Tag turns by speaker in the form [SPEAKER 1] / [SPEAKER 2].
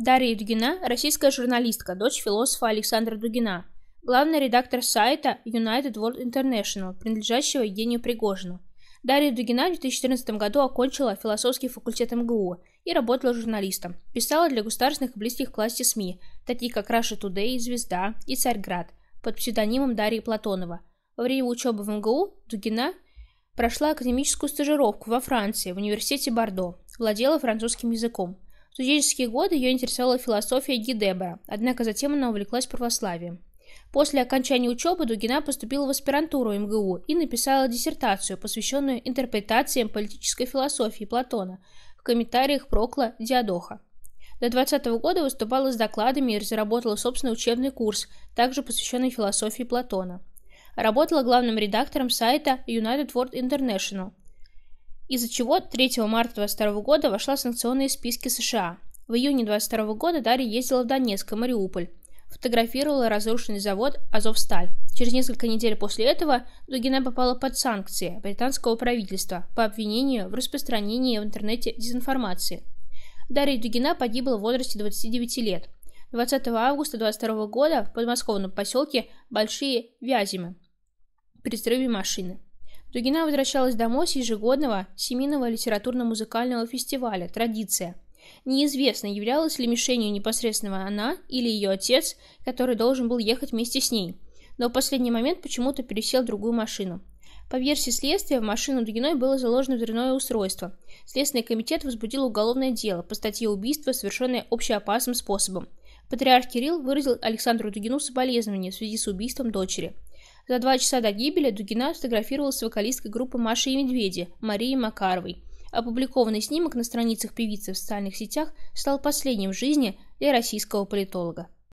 [SPEAKER 1] Дарья Дугина – российская журналистка, дочь философа Александра Дугина, главный редактор сайта United World International, принадлежащего Евгению Пригожину. Дарья Дугина в 2014 году окончила философский факультет МГУ и работала журналистом. Писала для государственных и близких к власти СМИ, такие как Раша Тудей, Звезда и Царьград, под псевдонимом Дарьи Платонова. Во время учебы в МГУ Дугина прошла академическую стажировку во Франции, в университете Бордо, владела французским языком студенческие годы ее интересовала философия Гидебра, однако затем она увлеклась православием. После окончания учебы Дугина поступила в аспирантуру МГУ и написала диссертацию, посвященную интерпретациям политической философии Платона в комментариях Прокла Диадоха. До 20 года выступала с докладами и разработала собственный учебный курс, также посвященный философии Платона. Работала главным редактором сайта United World International – из-за чего 3 марта 2022 года вошла в санкционные списки США. В июне 2022 года Дарья ездила в Донецк и Мариуполь, фотографировала разрушенный завод «Азовсталь». Через несколько недель после этого Дугина попала под санкции британского правительства по обвинению в распространении в интернете дезинформации. Дарья Дугина погибла в возрасте 29 лет. 20 августа 2022 года в подмосковном поселке Большие Вязимы при взрыве машины. Дугина возвращалась домой с ежегодного семейного литературно-музыкального фестиваля «Традиция». Неизвестно, являлась ли мишенью непосредственно она или ее отец, который должен был ехать вместе с ней, но в последний момент почему-то пересел в другую машину. По версии следствия, в машину Дугиной было заложено взрывное устройство. Следственный комитет возбудил уголовное дело по статье убийства, совершенное общеопасным способом. Патриарх Кирилл выразил Александру Дугину соболезнования в связи с убийством дочери – за два часа до гибели Дугина сфотографировалась с вокалисткой группы «Маша и Медведи» Марией Макаровой. Опубликованный снимок на страницах певицы в социальных сетях стал последним в жизни для российского политолога.